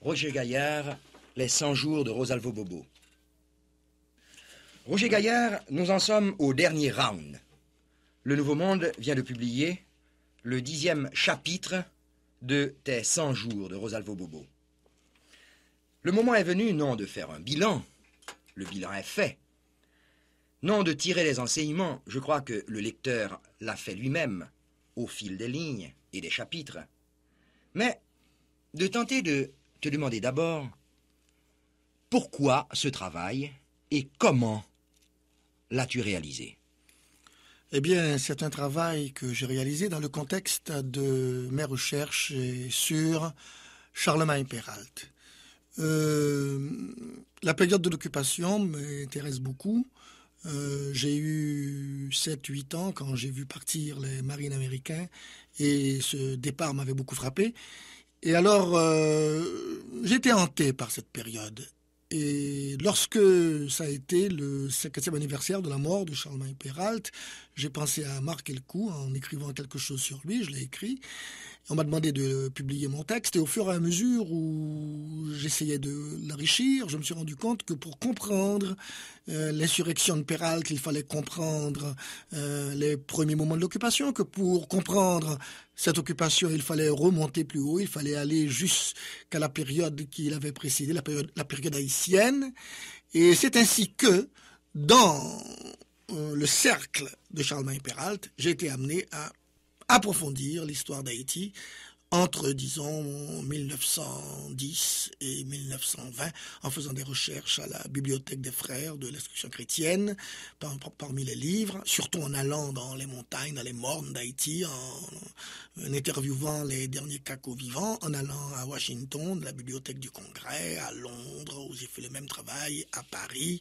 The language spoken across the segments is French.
Roger Gaillard, Les 100 jours de Rosalvo Bobo. Roger Gaillard, nous en sommes au dernier round. Le Nouveau Monde vient de publier le dixième chapitre de Tes 100 jours de Rosalvo Bobo. Le moment est venu, non de faire un bilan, le bilan est fait, non de tirer les enseignements, je crois que le lecteur l'a fait lui-même, au fil des lignes et des chapitres, mais de tenter de te demander d'abord pourquoi ce travail et comment l'as-tu réalisé Eh bien, c'est un travail que j'ai réalisé dans le contexte de mes recherches sur Charlemagne Peralt. Euh, la période de l'occupation m'intéresse beaucoup. Euh, j'ai eu 7-8 ans quand j'ai vu partir les marines américains et ce départ m'avait beaucoup frappé. Et alors, euh, j'étais hanté par cette période. Et lorsque ça a été le 50e anniversaire de la mort de Charlemagne Peralt, j'ai pensé à Marc coup en écrivant quelque chose sur lui, je l'ai écrit on m'a demandé de publier mon texte et au fur et à mesure où j'essayais de l'enrichir, je me suis rendu compte que pour comprendre euh, l'insurrection de Peralt, il fallait comprendre euh, les premiers moments de l'occupation, que pour comprendre cette occupation, il fallait remonter plus haut, il fallait aller jusqu'à la période qui l'avait précédée, la période, haïtienne. Et c'est ainsi que, dans euh, le cercle de Charlemagne Peralt, j'ai été amené à approfondir l'histoire d'Haïti entre, disons, 1910 et 1920, en faisant des recherches à la Bibliothèque des Frères de l'instruction chrétienne, parmi les livres, surtout en allant dans les montagnes, dans les mornes d'Haïti, en, en, interviewant les derniers cacos vivants, en allant à Washington, de la Bibliothèque du Congrès, à Londres, où j'ai fait le même travail, à Paris,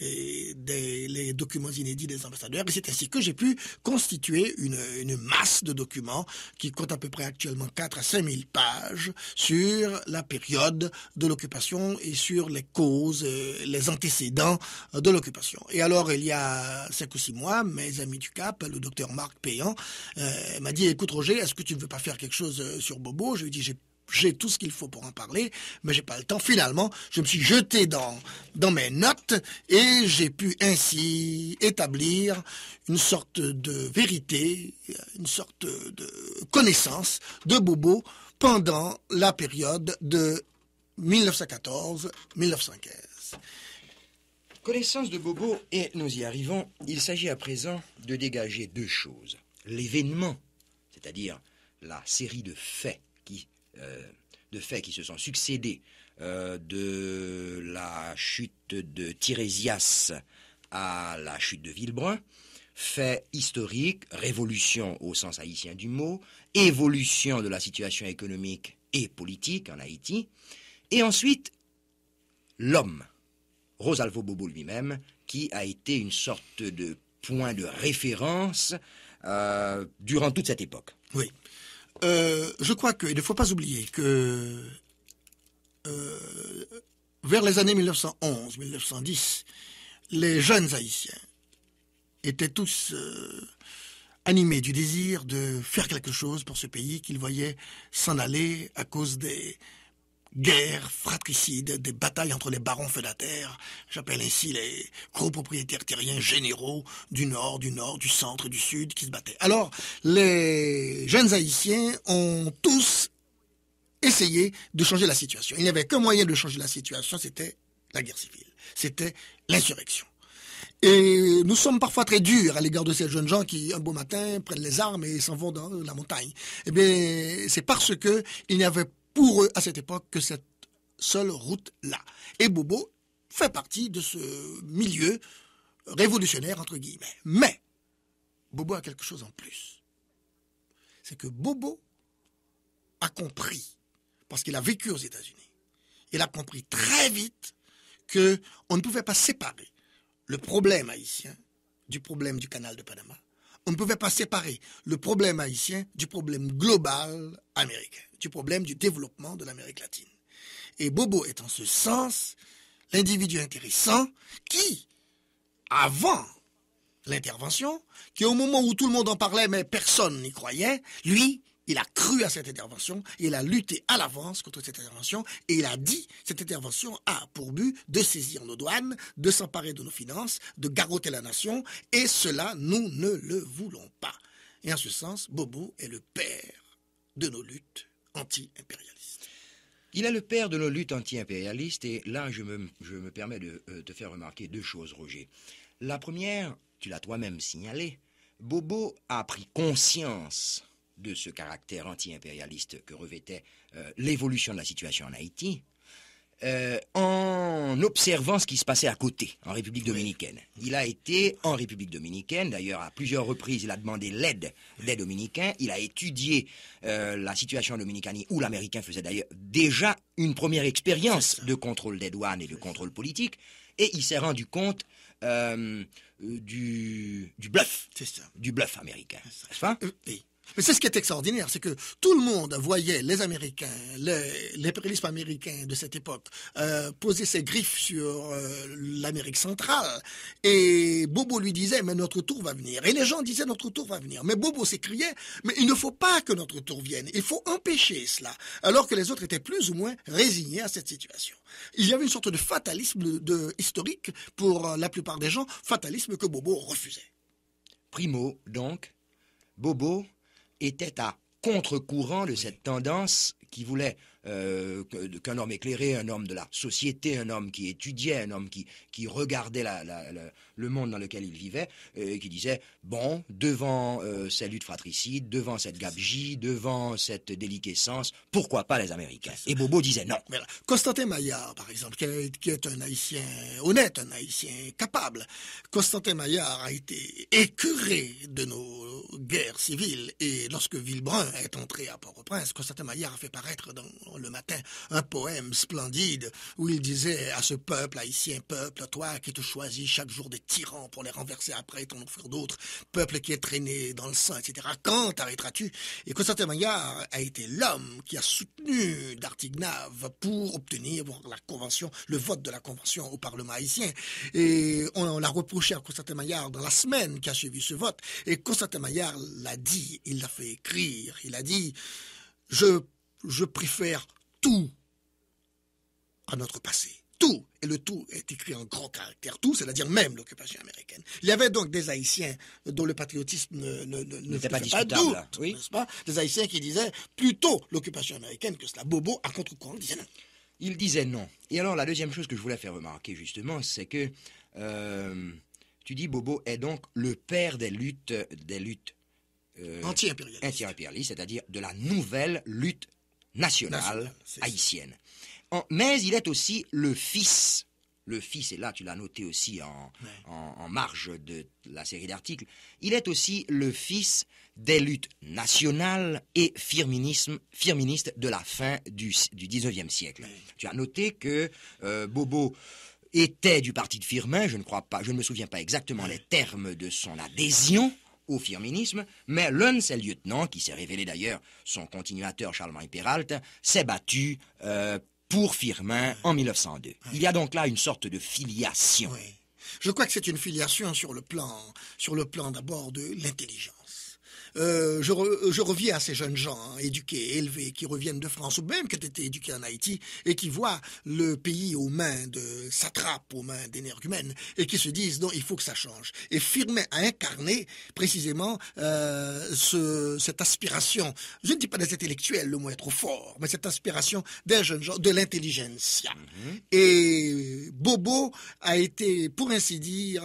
et des, les documents inédits des ambassadeurs. Et c'est ainsi que j'ai pu constituer une, masse de documents qui compte à peu près actuellement 4 à 5 000 pages sur la période de l'occupation et sur les causes, euh, les antécédents de l'occupation. Et alors, il y a 5 ou 6 mois, mes amis du Cap, le docteur Marc Payan, euh, m'a dit, écoute Roger, est-ce que tu ne veux pas faire quelque chose euh, sur Bobo Je lui ai dit, j'ai j'ai tout ce qu'il faut pour en parler, mais j'ai pas le temps. Finalement, je me suis jeté dans, dans mes notes et j'ai pu ainsi établir une sorte de vérité, une sorte de connaissance de Bobo pendant la période de 1914-1915. Connaissance de Bobo, et nous y arrivons, il s'agit à présent de dégager deux choses. L'événement, c'est-à-dire la série de faits euh, de faits qui se sont succédés, euh, de la chute de Tiresias à la chute de Villebrun, faits historiques, révolution au sens haïtien du mot, évolution de la situation économique et politique en Haïti, et ensuite l'homme, Rosalvo Bobo lui-même, qui a été une sorte de point de référence euh, durant toute cette époque. Oui. Euh, je crois qu'il ne faut pas oublier que euh, vers les années 1911-1910, les jeunes Haïtiens étaient tous euh, animés du désir de faire quelque chose pour ce pays qu'ils voyaient s'en aller à cause des, guerre fratricides, des batailles entre les barons feudataires, j'appelle ainsi les gros propriétaires terriens généraux du nord, du nord, du centre du sud qui se battaient. Alors, les jeunes haïtiens ont tous essayé de changer la situation. Il n'y avait qu'un moyen de changer la situation, c'était la guerre civile, c'était l'insurrection. Et nous sommes parfois très durs à l'égard de ces jeunes gens qui, un beau matin, prennent les armes et s'en vont dans la montagne. Eh bien, c'est parce que il n'y avait pour eux à cette époque que cette seule route-là. Et Bobo fait partie de ce milieu révolutionnaire, entre guillemets. Mais Bobo a quelque chose en plus. C'est que Bobo a compris, parce qu'il a vécu aux États-Unis, il a compris très vite que on ne pouvait pas séparer le problème haïtien du problème du canal de Panama on ne pouvait pas séparer le problème haïtien du problème global américain, du problème du développement de l'Amérique latine. Et Bobo est en ce sens l'individu intéressant qui, avant l'intervention, qui au moment où tout le monde en parlait mais personne n'y croyait, lui il a cru à cette intervention, il a lutté à l'avance contre cette intervention, et il a dit cette intervention a pour but de saisir nos douanes, de s'emparer de nos finances, de garrotter la nation, et cela, nous ne le voulons pas. Et en ce sens, Bobo est le père de nos luttes anti-impérialistes. Il est le père de nos luttes anti-impérialistes, et là, je me, je me permets de te euh, faire remarquer deux choses, Roger. La première, tu l'as toi-même signalé, Bobo a pris conscience de ce caractère anti-impérialiste que revêtait euh, l'évolution de la situation en Haïti, euh, en observant ce qui se passait à côté, en République dominicaine. Il a été en République dominicaine, d'ailleurs à plusieurs reprises, il a demandé l'aide des Dominicains, il a étudié euh, la situation dominicaine, où l'Américain faisait d'ailleurs déjà une première expérience de contrôle des douanes et de contrôle politique, et il s'est rendu compte du, du, bluff, du bluff américain. Pas oui. Mais c'est ce qui est extraordinaire, c'est que tout le monde voyait les Américains, l'impérialisme américain de cette époque, euh, poser ses griffes sur euh, l'Amérique centrale. Et Bobo lui disait, mais notre tour va venir. Et les gens disaient, notre tour va venir. Mais Bobo s'écriait, mais il ne faut pas que notre tour vienne. Il faut empêcher cela. Alors que les autres étaient plus ou moins résignés à cette situation. Il y avait une sorte de fatalisme de historique pour euh, la plupart des gens, fatalisme que Bobo refusait. Primo, donc, Bobo était à contre-courant de cette tendance qui voulait euh, qu'un homme éclairé, un homme de la société, un homme qui étudiait, un homme qui, qui regardait la, le monde dans lequel il vivait, euh, qui disait, bon, devant euh, cette ces luttes devant cette gabegie, devant cette déliquescence, pourquoi pas les Américains Et Bobo disait non. Constantin Maillard, par exemple, qui est, un Haïtien honnête, un Haïtien capable, Constantin Maillard a été écœuré de nos guerres civiles. Et lorsque Villebrun est entré à Port-au-Prince, Constantin Maillard a fait paraître dans Le Matin un poème splendide où il disait à ce peuple haïtien, peuple, toi qui te choisis chaque jour des tyrans pour les renverser après et t'en offrir d'autres, peuple qui est traîné dans le sang, etc. Quand arrêteras tu Et Constantin Maillard a été l'homme qui a soutenu Dartignave pour obtenir la convention, le vote de la convention au Parlement haïtien. Et on, l'a reproché à Constantin Maillard dans la semaine qui a suivi ce vote. Et Constantin Maillard l'a dit, il l'a fait écrire, il a dit, je, je préfère tout à notre passé tout, et le tout est écrit en grand caractère, tout, c'est-à-dire même l'occupation américaine. Il y avait donc des Haïtiens dont le patriotisme ne, ne, pas, pas doute, n'est-ce pas Des Haïtiens qui disaient plutôt l'occupation américaine que cela, Bobo, à contre-courant, disait non. Il disait non. Et alors la deuxième chose que je voulais faire remarquer justement, c'est que euh, tu dis Bobo est donc le père des luttes, des luttes euh, anti impérialistes cest à dire de la nouvelle lutte nationale, haïtienne mais il est aussi le Fils. Le Fils, et là tu l'as noté aussi en, en, marge de la série d'articles, il est aussi le Fils des luttes nationales et firministes de la fin du, du 19e siècle. Tu as noté que euh, Bobo était du parti de Firmin, je ne crois pas, je ne me souviens pas exactement les termes de son adhésion au firminisme, mais l'un de ses lieutenants, qui s'est révélé d'ailleurs son continuateur Charles-Marie s'est battu euh, pour Firmin en 1902. Il y a donc là une sorte de filiation. Je crois que c'est une filiation sur le plan, sur le plan d'abord de l'intelligence. Euh, euh, je, reviens à ces jeunes gens hein, éduqués, élevés, qui reviennent de France ou même qui ont été éduqués en Haïti et qui voient le pays aux mains de satrapes, aux mains d'énergumènes et qui se disent non, il faut que ça change. Et Firmin a incarné précisément euh, cette aspiration, je ne dis pas des intellectuels, le mot est trop fort, mais cette aspiration des jeunes gens, de l'intelligentsia. Mhm. Et Bobo a été, pour ainsi dire,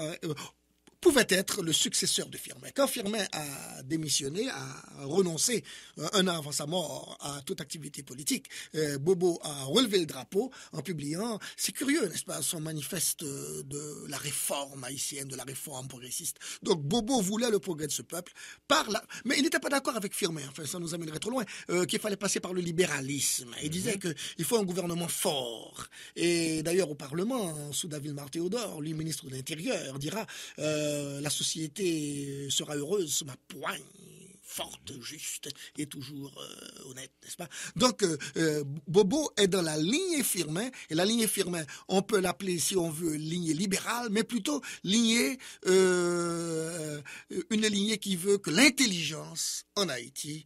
pouvait être le successeur de Firmin. Quand Firmin a démissionné, a renoncé euh, un an avant sa mort à toute activité politique, euh, Bobo a relevé le drapeau en publiant, c'est curieux, n'est-ce pas, son manifeste de la réforme haïtienne, de la réforme progressiste. Donc Bobo voulait le progrès de ce peuple par la... Mais il n'était pas d'accord avec Firmin, enfin ça nous amènerait trop loin, euh, qu'il fallait passer par le libéralisme. Il disait mhm. que disait qu'il faut un gouvernement fort. Et d'ailleurs au Parlement, sous David Martéodore, lui ministre de l'Intérieur, dira... Euh, la société sera heureuse sur ma poigne forte, juste et toujours euh, honnête, n'est-ce pas Donc, euh, Bobo est dans la lignée firmée. et la lignée firmée, on peut l'appeler, si on veut, lignée libérale, mais plutôt lignée, une lignée qui veut que l'intelligence en Haïti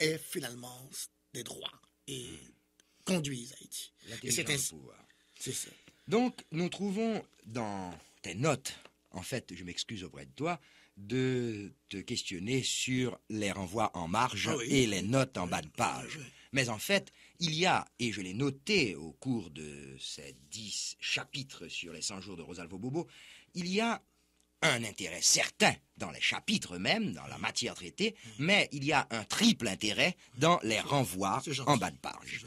ait finalement des droits et hmm. conduise Haïti. c'est pouvoir. C'est ça. Donc, nous trouvons dans tes notes en fait, je m'excuse auprès de toi, de te questionner sur les renvois en marge ah et les notes en bas de page. Mais en fait, il y a, et je l'ai noté au cours de ces dix chapitres sur les 100 jours de Rosalvo Bobo, il y a un intérêt certain dans les chapitres eux-mêmes, dans la matière traitée, mais il y a un triple intérêt dans les renvois en bas de page.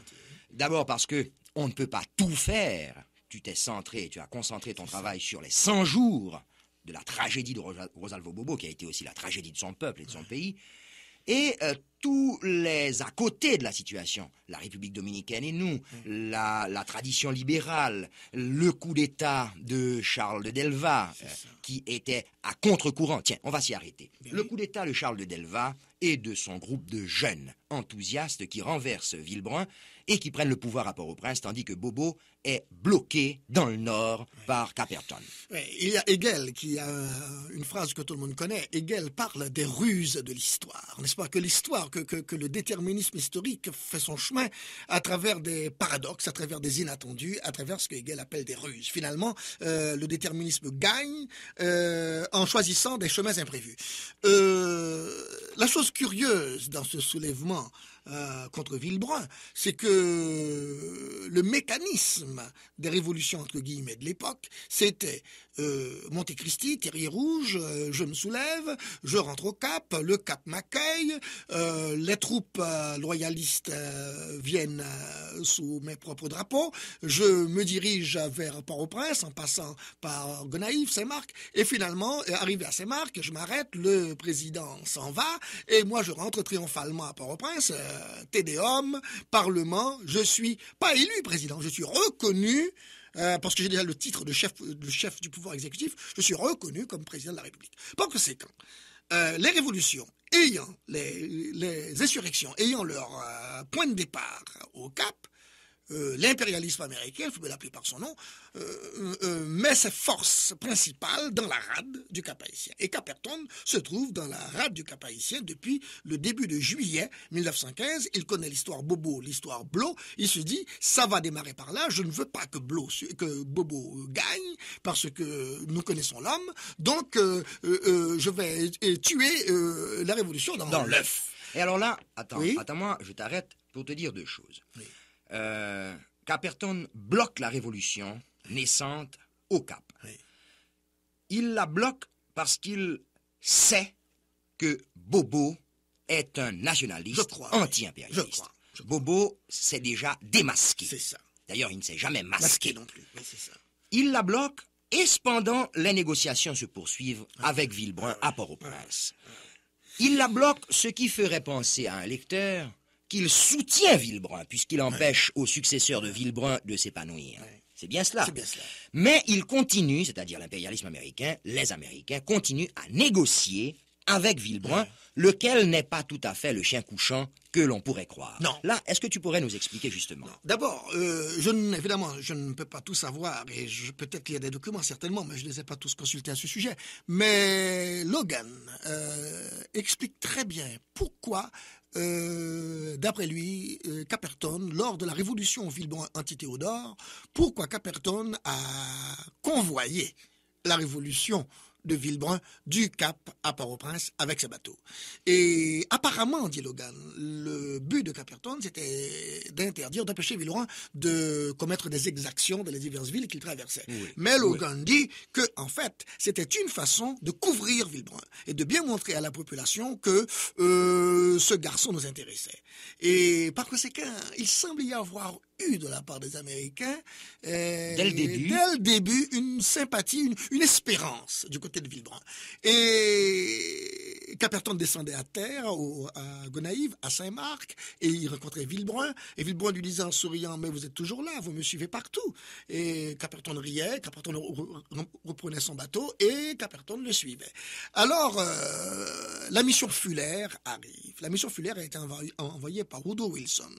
D'abord parce que on ne peut pas tout faire. Tu t'es centré, tu as concentré ton travail sur les 100 jours de la tragédie de Rosalvo Bobo, qui a été aussi la tragédie de son peuple et de son pays. Et euh, tous les à côté de la situation, la République dominicaine et nous, mm. la, tradition libérale, le coup d'État de Charles de Delva, euh, qui était à contre-courant. Tiens, on va s'y arrêter. Ben le coup d'État de Charles de Delva et de son groupe de jeunes enthousiastes qui renversent Villebrun et qui prennent le pouvoir à Port-au-Prince, tandis que Bobo est bloqué dans le nord par Caperton. il y a Hegel qui a euh, une phrase que tout le monde connaît. Hegel parle des ruses de l'histoire, n'est-ce pas Que l'histoire que, le déterminisme historique fait son chemin à travers des paradoxes, à travers des inattendus, à travers ce que Hegel appelle des ruses. Finalement, euh, le déterminisme gagne euh, en choisissant des chemins imprévus. Euh, la chose curieuse dans ce soulèvement, euh, contre Villebrun, c'est que le mécanisme des révolutions entre guillemets de l'époque, c'était euh, Monte Cristi, Terrier Rouge, euh, je me soulève, je rentre au Cap, le Cap m'accueille, les troupes loyalistes viennent sous mes propres drapeaux, je me dirige vers Port-au-Prince en passant par Gonaïves, Saint-Marc, et finalement, arrivé à Saint-Marc, je m'arrête, le président s'en va, et moi je rentre triomphalement à Port-au-Prince, euh, TDOM, Parlement, je suis pas élu président, je suis reconnu euh, parce que j'ai déjà le titre de chef, du pouvoir exécutif, je suis reconnu comme président de la République. Par conséquent, euh, les révolutions ayant, les, insurrections ayant leur point de départ au Cap, euh, l'impérialisme américain, il faut l'appeler par son nom, euh, euh, met ses forces principales dans la rade du Cap haïtien. Et Caperton se trouve dans la rade du Cap haïtien depuis le début de juillet 1915. Il connaît l'histoire Bobo, l'histoire Blo. Il se dit, ça va démarrer par là. Je ne veux pas que, Blo, que Bobo gagne parce que nous connaissons l'homme. Donc, je vais tuer la révolution dans, l'œuf. Et alors là, attends, attends-moi, je t'arrête pour te dire deux choses. Oui. Euh, Caperton bloque la révolution naissante au Cap. Il la bloque parce qu'il sait que Bobo est un nationaliste anti-impérialiste. Bobo s'est déjà démasqué. D'ailleurs, il ne s'est jamais masqué. non plus. Il la bloque et cependant, les négociations se poursuivent ah, avec Villebrun ah, à Port-au-Prince. Ah, il la bloque, ce qui ferait penser à un lecteur qu'il soutient Villebrun, puisqu'il empêche au aux successeurs de Villebrun de s'épanouir. C'est bien, cela. Mais il continue, c'est-à-dire l'impérialisme américain, les Américains continuent à négocier avec Villebrun, lequel n'est pas tout à fait le chien couchant que l'on pourrait croire. Non. Là, est-ce que tu pourrais nous expliquer justement D'abord, euh, je évidemment, je ne peux pas tout savoir et peut-être qu'il y a des documents certainement, mais je ne les ai pas tous consultés à ce sujet. Mais Logan euh, explique très bien pourquoi euh, d'après lui, euh, Caperton, lors de la révolution Vilbon anti-Théodore, pourquoi Caperton a convoyé la révolution de Villebrun du Cap à Port-au-Prince avec ses bateaux. Et apparemment, dit Logan, le but de Caperton, c'était d'interdire, d'empêcher Villebrun de commettre des exactions dans les diverses villes qu'il traversait. Mais Logan dit que, en fait, c'était une façon de couvrir Villebrun et de bien montrer à la population que euh, ce garçon nous intéressait. Et par conséquent, il semble y avoir de la part des Américains, euh, dès, le début. une sympathie, une, espérance du côté de Villebrun. Et Caperton descendait à terre, au, à Gonaïve, à Saint-Marc, et il rencontrait Villebrun. Et Villebrun lui disait en souriant Mais vous êtes toujours là, vous me suivez partout. Et Caperton riait, Caperton reprenait son bateau, et Caperton le suivait. Alors, euh, la mission fuller arrive. La mission Fulaire a été envoyée, par Woodrow Wilson.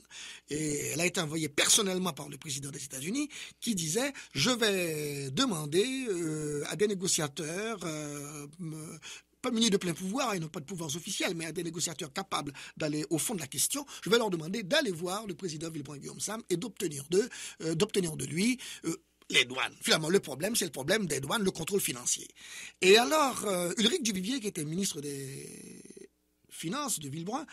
Et elle a été envoyée personnellement par le président des États-Unis, qui disait Je vais demander euh, à des négociateurs. Euh, pas munis de plein pouvoir, et n'ont pas de pouvoirs officiels, mais à des négociateurs capables d'aller au fond de la question, je vais leur demander d'aller voir le président Villepin-Guillaume Sam et d'obtenir de, euh, de lui euh, les douanes. Finalement, le problème, c'est le problème des douanes, le contrôle financier. Et alors, euh, Ulrich Duvivier, qui était ministre des Finances de Villebrun,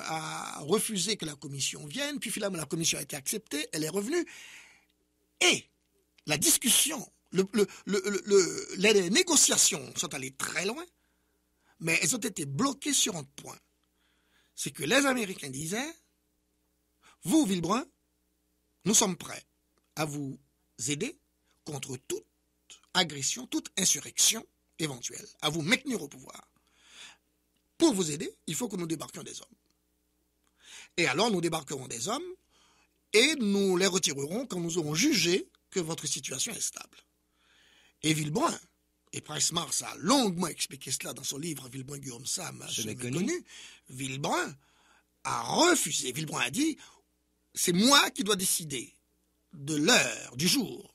a refusé que la commission vienne, puis finalement, la commission a été acceptée, elle est revenue, et la discussion les négociations sont allées très loin, mais elles ont été bloquées sur un point. C'est que les Américains disaient, vous, Villebrun, nous sommes prêts à vous aider contre toute agression, toute insurrection éventuelle, à vous maintenir au pouvoir. Pour vous aider, il faut que nous débarquions des hommes. Et alors nous débarquerons des hommes et nous les retirerons quand nous aurons jugé que votre situation est stable. Et Villebrun, et Price Mars a longuement expliqué cela dans son livre Villebrun Guillaume Sam, je connu. Villebrun a refusé. Villebrun a dit c'est moi qui dois décider de l'heure, du jour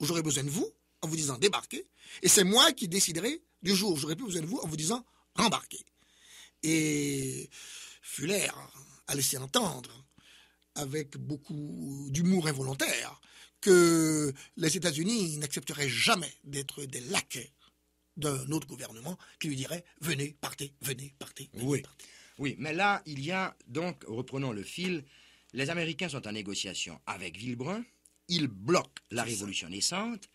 où j'aurai besoin de vous, en vous disant débarquer, et c'est moi qui déciderai du jour où j'aurai plus besoin de vous, en vous disant embarquer. Et Fuller a laissé entendre, avec beaucoup d'humour involontaire, que les États-Unis n'accepteraient jamais d'être des laquais d'un autre gouvernement qui lui dirait venez, partez, venez, partez. Venez, oui. oui, mais là, il y a donc, reprenons le fil, les Américains sont en négociation avec Villebrun, ils bloquent la révolution naissante,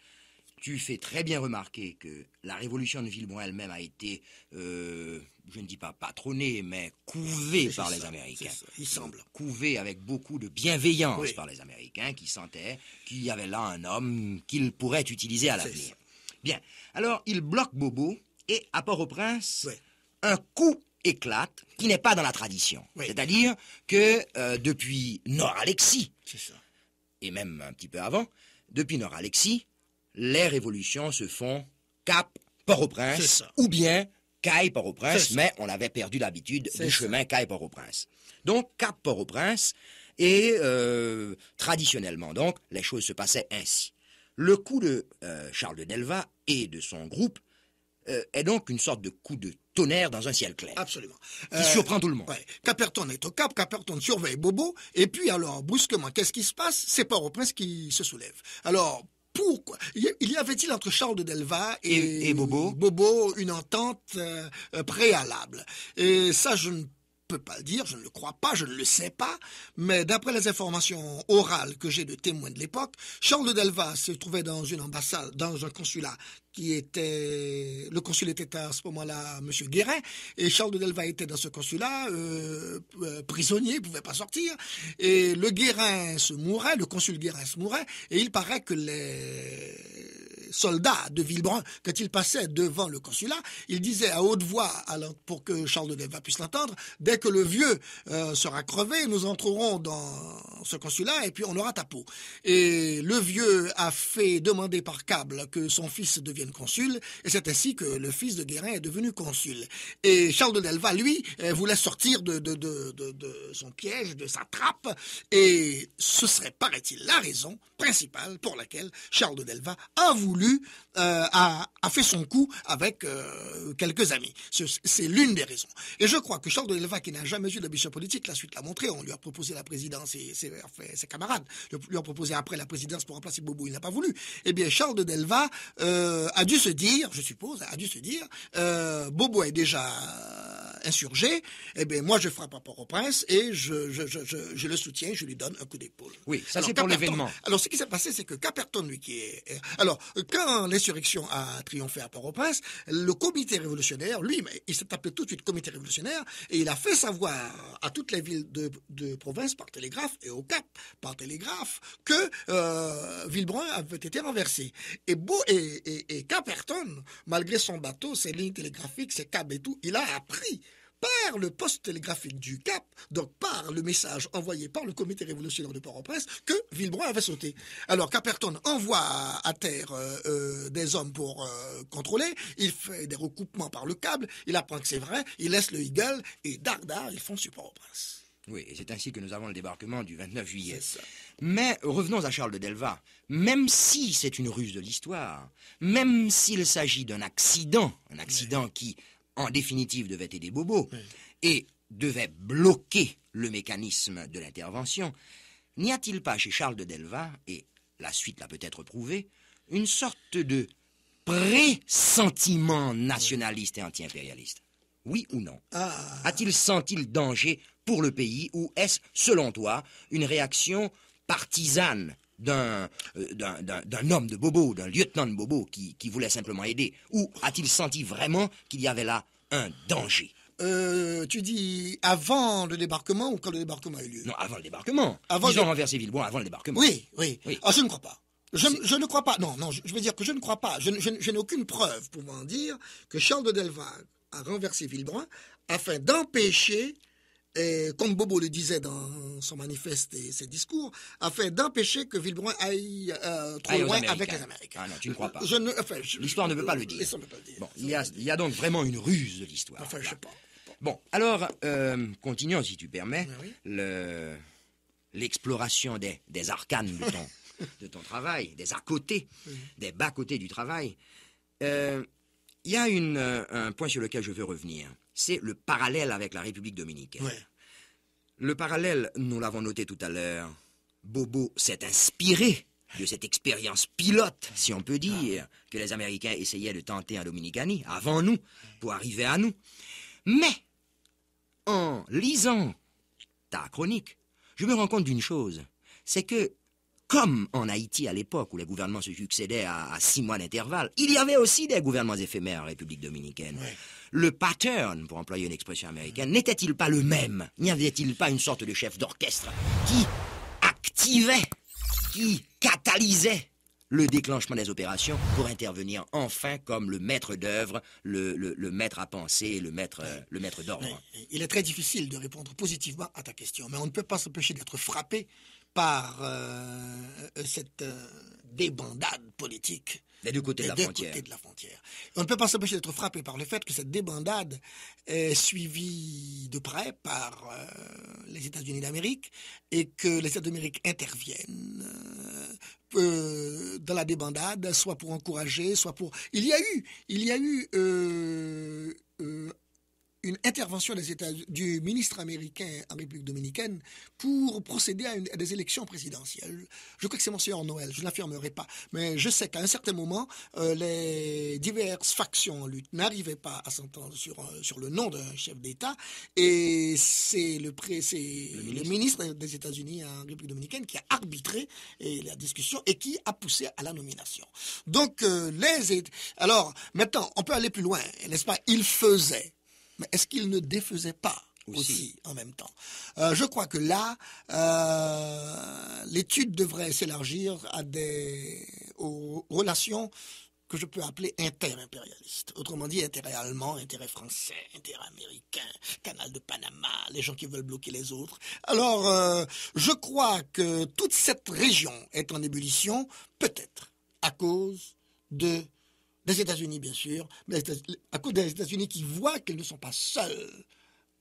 tu fais très bien remarquer que la révolution de Villebon elle-même a été, euh, je ne dis pas patronnée, mais couvée par les Américains. il semble. Euh, couvée avec beaucoup de bienveillance par les Américains qui sentaient qu'il y avait là un homme qu'ils pourraient utiliser à l'avenir. Bien. Alors, il bloque Bobo et à Port-au-Prince, un coup éclate qui n'est pas dans la tradition. C'est-à-dire que euh, depuis Nord-Alexis, et même un petit peu avant, depuis Nord-Alexis, les révolutions se font cap Port-au-Prince ou bien Caille Port-au-Prince, mais on avait perdu l'habitude du chemin Caille Port-au-Prince. Donc cap Port-au-Prince et euh, traditionnellement donc les choses se passaient ainsi. Le coup de euh, Charles de Delva et de son groupe euh, est donc une sorte de coup de tonnerre dans un ciel clair. Absolument. Qui surprend tout le monde. cap Caperton est au cap, Caperton surveille Bobo, et puis alors, brusquement, qu'est-ce qui se passe C'est Port-au-Prince qui se soulève. Alors, pourquoi il y avait-il entre Charles de Delva et, Bobo. une entente euh, euh, préalable Et ça, je ne peux pas le dire, je ne le crois pas, je ne le sais pas, mais d'après les informations orales que j'ai de témoins de l'époque, Charles de Delva se trouvait dans une ambassade, dans un consulat qui était le consul était à ce moment-là M. Guérin et Charles de Delva était dans ce consulat prisonnier, euh, il euh, prisonnier, pouvait pas sortir et le Guérin se mourait, le consul Guérin se mourait et il paraît que les Soldat de Villebrun, quand il passait devant le consulat, il disait à haute voix, pour que Charles de Neva puisse l'entendre, dès que le vieux euh, sera crevé, nous entrerons dans ce consulat et puis on aura ta peau. Et le vieux a fait demander par câble que son fils devienne consul, et c'est ainsi que le fils de Guérin est devenu consul. Et Charles de Delva, lui, euh, voulait sortir de, de, de son piège, de sa trappe, et ce serait, paraît-il, la raison principale pour laquelle Charles de Delva a voulu euh, a, fait son coup avec euh, quelques amis. C'est l'une des raisons. Et je crois que Charles de Delva, qui n'a jamais eu d'ambition politique, la suite l'a montré. On lui a proposé la présidence et ses, camarades lui ont proposé après la présidence pour remplacer Bobo. Il n'a pas voulu. Eh bien, Charles de Delva euh, a dû se dire, je suppose, a dû se dire, Bobo est déjà insurgé, et eh bien moi je frappe à Port-au-Prince et je, je, le soutiens, je lui donne un coup d'épaule. Oui, ça c'est pour l'événement. Alors ce qui s'est passé, c'est que Caperton, lui qui est... Alors quand l'insurrection a triomphé à Port-au-Prince, le comité révolutionnaire, lui, il s'est appelé tout de suite comité révolutionnaire, et il a fait savoir à toutes les villes de, province par télégraphe et au Cap par télégraphe que euh, Villebrun avait été renversé. Et, Beau, et, et Caperton, malgré son bateau, ses lignes télégraphiques, ses câbles et tout, il a appris par le poste télégraphique du Cap, donc par le message envoyé par le comité révolutionnaire de Port-au-Prince, que Villebrun avait sauté. Alors Caperton envoie à terre euh, euh, des hommes pour euh, contrôler, il fait des recoupements par le câble, il apprend que c'est vrai, il laisse le Eagle et dardard, ils font sur Port-au-Prince. Oui, et c'est ainsi que nous avons le débarquement du 29 juillet. Mais revenons à Charles de Delva. Même si c'est une ruse de l'histoire, même s'il s'agit d'un accident, un accident qui en définitive, devait aider Bobo bobos et devait bloquer le mécanisme de l'intervention, n'y a-t-il pas chez Charles de Delva, et la suite l'a peut-être prouvé, une sorte de pressentiment nationaliste et anti-impérialiste Oui ou non ah. A-t-il senti le danger pour le pays ou est-ce, selon toi, une réaction partisane euh, d'un homme de Bobo, d'un lieutenant de Bobo qui, voulait simplement aider Ou a-t-il senti vraiment qu'il y avait là un danger euh, tu dis avant le débarquement ou quand le débarquement a eu lieu Non, avant le débarquement. Avant Ils ont renversé Villebois avant le débarquement. Oui, oui. Ah, je ne crois pas. Je, ne crois pas. Non, non, je, veux dire que je ne crois pas. Je, je n'ai aucune preuve pour m'en dire que Charles de Delvaux a renversé Villebois afin d'empêcher comme Bobo le disait dans son manifeste et ses discours, afin d'empêcher que Villebrun aille euh, trop loin avec les Américains. Ah non, tu ne crois pas. L'histoire ne veut pas le dire. Bon, il y a, donc vraiment une ruse de l'histoire. Enfin, je sais pas. Bon, alors, euh, continuons si tu permets, le- l'exploration des, arcanes de ton, travail, des à-côtés, des bas-côtés du travail. Euh, il y a un point sur lequel je veux revenir c'est le parallèle avec la République dominicaine. Le parallèle, nous l'avons noté tout à l'heure, Bobo s'est inspiré de cette expérience pilote, si on peut dire, que les Américains essayaient de tenter en Dominicanie, avant nous, pour arriver à nous. Mais, en lisant ta chronique, je me rends compte d'une chose, c'est que comme en Haïti à l'époque où les gouvernements se succédaient à, six mois d'intervalle, il y avait aussi des gouvernements éphémères en République dominicaine. Le pattern, pour employer une expression américaine, n'était-il pas le même N'y avait-il pas une sorte de chef d'orchestre qui activait, qui catalysait le déclenchement des opérations pour intervenir enfin comme le maître d'œuvre, le, maître à penser, le maître, le maître d'ordre. Il est très difficile de répondre positivement à ta question, mais on ne peut pas s'empêcher d'être frappé par euh, cette euh, débandade politique. des deux côtés de, la frontière. On ne peut pas s'empêcher d'être frappé par le fait que cette débandade est suivie de près par euh, les États-Unis d'Amérique et que les États d'Amérique interviennent dans la débandade, soit pour encourager, soit pour. Il y a eu, il y a eu une intervention des États, du ministre américain en République dominicaine pour procéder à, des élections présidentielles. Je crois que c'est Monsieur Noël, je l'affirmerai pas. Mais je sais qu'à un certain moment, euh, les diverses factions en lutte n'arrivaient pas à s'entendre sur, euh, sur le nom d'un chef d'État. Et c'est le, ministre. des États-Unis en République dominicaine qui a arbitré et, la discussion et qui a poussé à la nomination. Donc, euh, les. Alors, maintenant, on peut aller plus loin, n'est-ce pas Il faisait mais est-ce qu'il ne défaisait pas aussi, en même temps euh, Je crois que là, euh, l'étude devrait s'élargir à des aux relations que je peux appeler inter impérialistes Autrement dit, intérêt allemand, intérêt français, intérêt américain, canal de Panama, les gens qui veulent bloquer les autres. Alors, euh, je crois que toute cette région est en ébullition, peut-être à cause de des États-Unis, bien sûr, mais à cause des États-Unis qui voient qu'ils ne sont pas seuls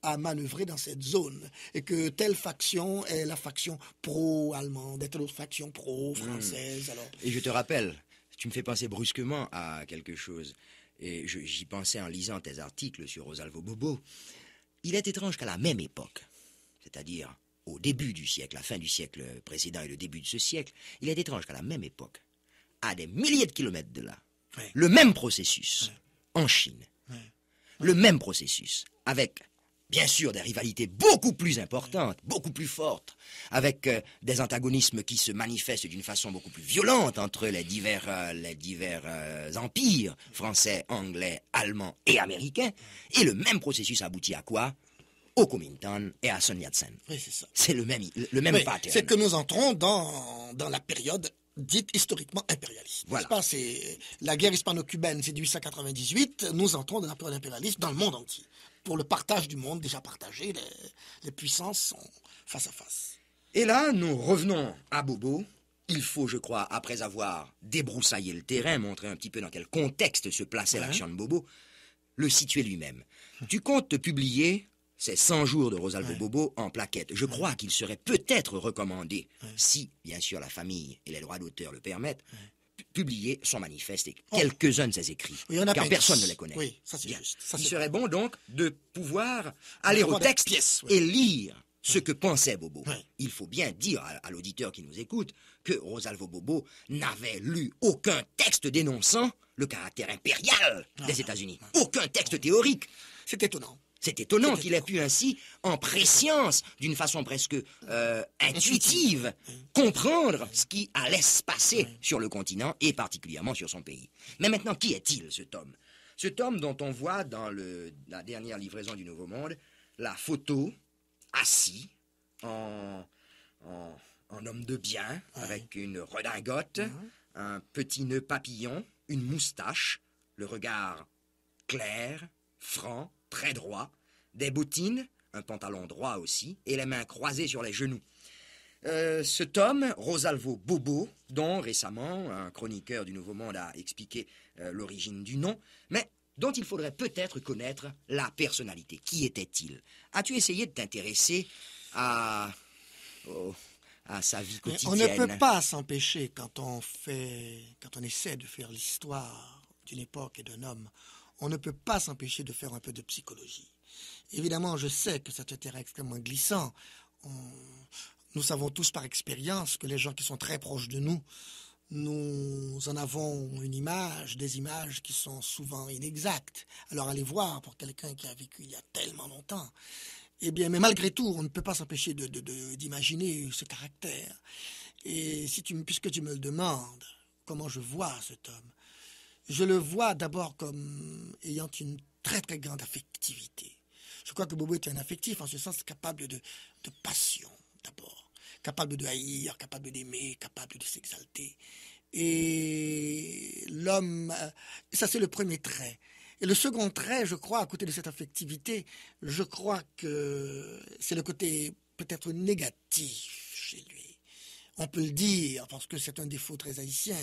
à manœuvrer dans cette zone et que telle faction est la faction pro-allemande et telle autre faction pro-française. Hmm. Et je te rappelle, tu me fais penser brusquement à quelque chose. Et j'y pensais en lisant tes articles sur Rosalvo Bobo. Il est étrange qu'à la même époque, c'est-à-dire au début du siècle, la fin du siècle précédent et le début de ce siècle, il est étrange qu'à la même époque, à des milliers de kilomètres de là, le même processus en Chine. Le même processus, avec bien sûr des rivalités beaucoup plus importantes, beaucoup plus fortes, avec euh, des antagonismes qui se manifestent d'une façon beaucoup plus violente entre les divers, euh, les divers euh, empires français, anglais, allemands et américains. Et le même processus aboutit à quoi au Kuomintang et à Sun yat c'est le même, C'est que nous entrons dans, dans la période dite historiquement impérialiste. Voilà. la guerre hispano-cubaine, c'est 1898. Nous entrons dans la période impérialiste dans le monde entier pour le partage du monde déjà partagé. Les, puissances sont face à face. Et là, nous revenons à Bobo. Il faut, je crois, après avoir débroussaillé le terrain, montrer un petit peu dans quel contexte se plaçait l'action de Bobo, le situer lui-même. Tu comptes publier ces 100 jours de Rosalvo Bobo en plaquette. Je crois qu'il serait peut-être recommandé, si bien sûr la famille et les droits d'auteur le permettent, publier son manifeste et oh. quelques-uns de ses écrits, car personne ne les connaît. c'est Il serait bon donc de pouvoir aller au texte et lire ce que pensait Bobo. Il faut bien dire à l'auditeur qui nous écoute que Rosalvo Bobo n'avait lu aucun texte dénonçant le caractère impérial ah, des États-Unis, ah, ah. aucun texte théorique. C'est étonnant. C'est étonnant qu'il ait pu ainsi, en préscience, d'une façon presque euh, intuitive, comprendre ce qui allait se passer sur le continent et particulièrement sur son pays. Mais maintenant, qui est-il, ce Tom, ce homme dont on voit dans la dernière livraison du Nouveau Monde la photo, assis, en, en homme de bien, avec une redingote, un petit nœud papillon, une moustache, le regard clair, franc, très droit, des bottines, un pantalon droit aussi, et les mains croisées sur les genoux. Euh, ce cet Rosalvo Bobo, dont récemment un chroniqueur du Nouveau Monde a expliqué euh, l'origine du nom, mais dont il faudrait peut-être connaître la personnalité. Qui était-il As-tu essayé de t'intéresser à... sa vie quotidienne On ne peut pas s'empêcher, quand on fait, quand on essaie de faire l'histoire d'une époque et d'un homme, on ne peut pas s'empêcher de faire un peu de psychologie. Évidemment, je sais que ça te est extrêmement glissant. Nous savons tous par expérience que les gens qui sont très proches de nous, nous en avons une image, des images qui sont souvent inexactes. Alors allez voir pour quelqu'un qui a vécu il y a tellement longtemps. Eh bien, mais malgré tout, on ne peut pas s'empêcher d'imaginer ce caractère. Et si puisque tu me le demandes, comment je vois cet homme je le vois d'abord comme ayant une très très grande affectivité. Je crois que Bobo est un affectif en ce sens capable de, de passion d'abord, capable de haïr, capable d'aimer, capable de s'exalter. Et l'homme, euh, ça c'est le premier trait. Et le second trait, je crois, à côté de cette affectivité, je crois que c'est le côté peut-être négatif chez lui. On peut le dire, parce que c'est un défaut très haïtien,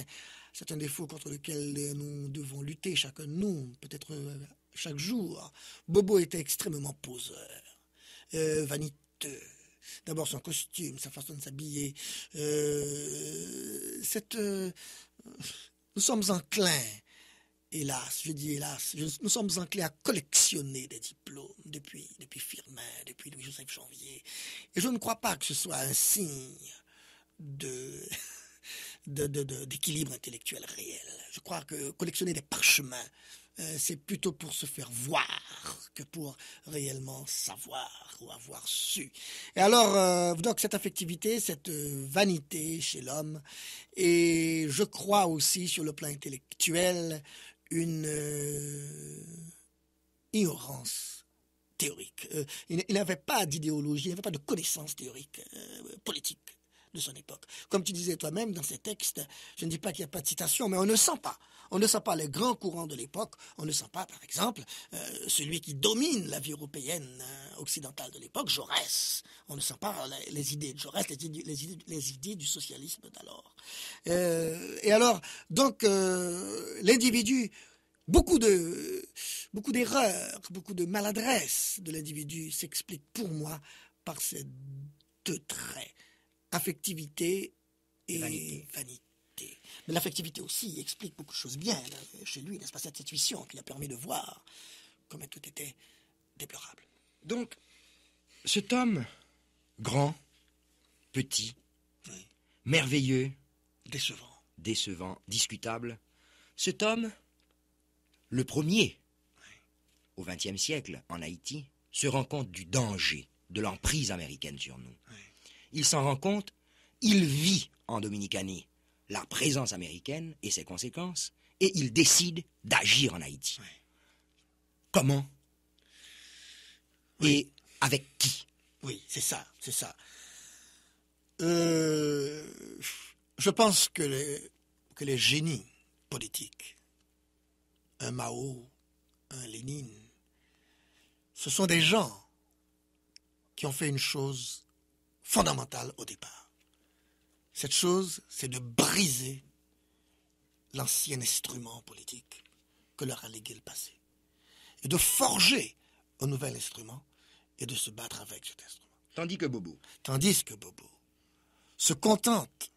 c'est un défaut contre lequel euh, nous devons lutter, chacun de nous, peut-être euh, chaque jour. Bobo était extrêmement poseur, euh, vaniteux. D'abord son costume, sa façon de s'habiller. cette, nous sommes enclins, hélas, je dis hélas, nous sommes enclins à collectionner des diplômes depuis, depuis Firmin, depuis Louis-Joseph Janvier. Et je ne crois pas que ce soit un signe de... d'équilibre intellectuel réel. Je crois que collectionner des parchemins, euh, c'est plutôt pour se faire voir que pour réellement savoir ou avoir su. Et alors, euh, donc cette affectivité, cette euh, vanité chez l'homme, et je crois aussi sur le plan intellectuel une ignorance théorique. il, n'avait pas d'idéologie, il n'avait pas de connaissance théorique politique de son époque. Comme tu disais toi-même dans ces textes, je ne dis pas qu'il n'y a pas de citation, mais on ne sent pas. On ne sent pas les grands courants de l'époque. On ne sent pas, par exemple, euh, celui qui domine la vie européenne euh, occidentale de l'époque, Jaurès. On ne sent pas les, idées de Jaurès, les, idées, du socialisme d'alors. Euh, et alors, donc, l'individu Beaucoup de beaucoup d'erreurs, beaucoup de maladresses de l'individu s'expliquent pour moi par ces deux traits affectivité et, vanité. Mais l'affectivité aussi explique beaucoup de choses bien chez lui, n'est-ce pas Cette situation qui lui a permis de voir comment tout était déplorable. Donc, cet homme grand, petit, merveilleux, décevant, décevant, discutable, cet homme, le premier au XXe siècle en Haïti, se rend compte du danger de l'emprise américaine sur nous il s'en rend compte, il vit en Dominicanie la présence américaine et ses conséquences, et il décide d'agir en Haïti. Comment Et avec qui Oui, c'est ça, c'est ça. Euh, je pense que que les génies politiques, un Mao, un Lénine, ce sont des gens qui ont fait une chose fondamentale au départ. Cette chose, c'est de briser l'ancien instrument politique que leur a légué le passé, et de forger un nouvel instrument et de se battre avec cet instrument. Tandis que Bobo. Tandis que Bobo se contente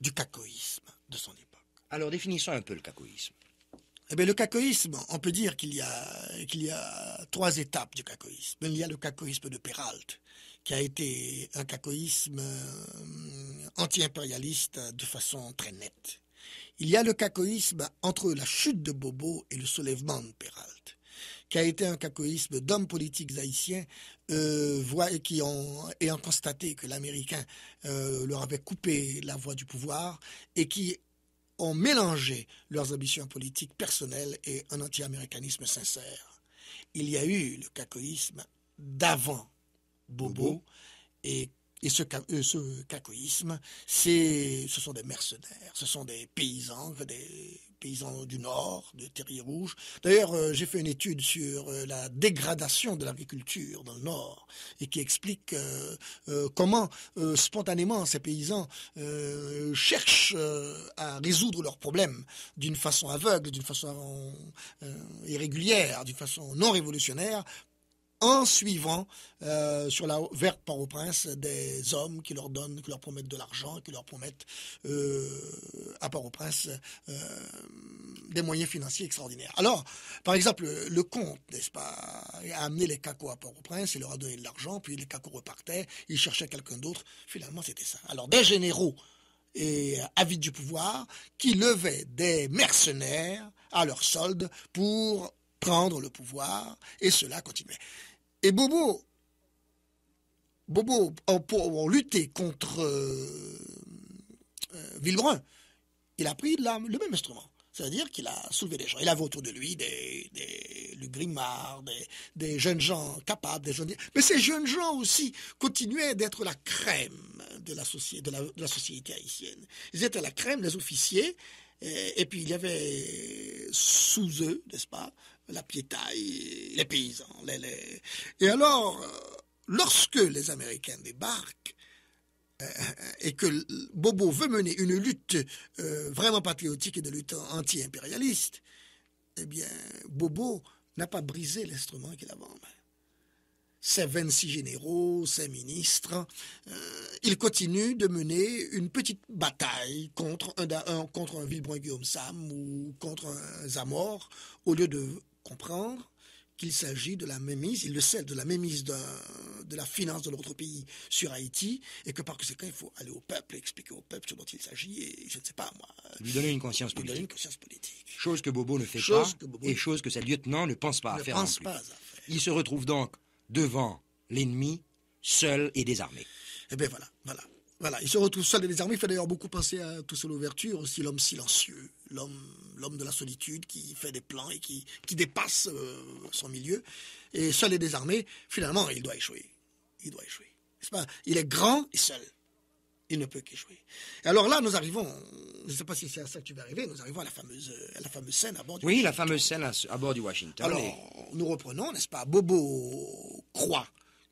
du cacoïsme de son époque. Alors définissons un peu le cacoïsme. Eh bien, le cacoïsme, on peut dire qu'il y, a, y a trois étapes du cacoïsme. Il y a le cacoïsme de Péralte qui a été un cacoïsme euh, anti-impérialiste de façon très nette. Il y a le cacoïsme entre la chute de Bobo et le soulèvement de Peralt, qui a été un cacoïsme d'hommes politiques haïtiens euh, qui ont, ayant constaté que l'Américain euh, leur avait coupé la voie du pouvoir et qui ont mélangé leurs ambitions politiques personnelles et un anti-américanisme sincère. Il y a eu le cacoïsme d'avant Bobo et, et ce, euh, ce cacoïsme, ce sont des mercenaires, ce sont des paysans, des paysans du Nord, de terriers rouges. D'ailleurs, euh, j'ai fait une étude sur euh, la dégradation de l'agriculture dans le Nord et qui explique comment spontanément ces paysans cherchent à résoudre leurs problèmes d'une façon aveugle, d'une façon irrégulière, d'une façon non révolutionnaire en suivant euh, sur la verte Port-au-Prince des hommes qui leur donnent, qui leur promettent de l'argent, qui leur promettent euh, à Port-au-Prince euh, des moyens financiers extraordinaires. Alors, par exemple, le comte, n'est-ce pas, a amené les cacos à Port-au-Prince, il leur a donné de l'argent, puis les cacos repartaient, ils cherchaient quelqu'un d'autre. Finalement, c'était ça. Alors, des généraux et avides du pouvoir qui levaient des mercenaires à leur solde pour prendre le pouvoir, et cela continuait. Et Bobo, Bobo, pour, lutter contre euh, euh, Villebrun, il a pris le même instrument. C'est-à-dire qu'il a soulevé les gens. Il avait autour de lui des, des des, jeunes gens capables, des jeunes. Mais ces jeunes gens aussi continuaient d'être la crème de la, société haïtienne. Ils étaient la crème des officiers. et puis il y avait sous eux, n'est-ce pas, la piétaille, les paysans. Les, Et alors, euh, lorsque les Américains débarquent, euh, et que Bobo veut mener une lutte euh, vraiment patriotique et de lutte anti-impérialiste, eh bien, Bobo n'a pas brisé l'instrument qu'il avait en main ses 26 généraux, ses ministres. ils continuent de mener une petite bataille contre un, un, contre un Guillaume Sam ou contre un Zamor, au lieu de comprendre qu'il s'agit de la mémise, il le sait, de la mémise de, la finance de l'autre pays sur Haïti, et que par conséquent, il faut aller au peuple, expliquer au peuple ce dont il s'agit, et je ne sais pas, moi. Euh, lui donner une conscience politique. Chose que Bobo ne fait pas, et chose que ses lieutenant ne pensent pas à faire. Pense pas à Il se retrouve donc devant l'ennemi, seul et désarmé. et eh bien voilà, voilà. Voilà, il se retrouve seul et désarmé. Il fait d'ailleurs beaucoup penser à tout seul l'ouverture, aussi l'homme silencieux, l'homme de la solitude qui fait des plans et qui, dépasse euh, son milieu. Et seul et désarmé, finalement, il doit échouer. Il doit échouer. il est grand et seul. Il ne peut qu'échouer. Et Alors là, nous arrivons, je ne sais pas si c'est à ça que tu vas arriver, nous arrivons à la fameuse, la fameuse scène à bord du Oui, la fameuse scène à, bord du Washington. Alors, nous reprenons, n'est-ce pas, Bobo Croix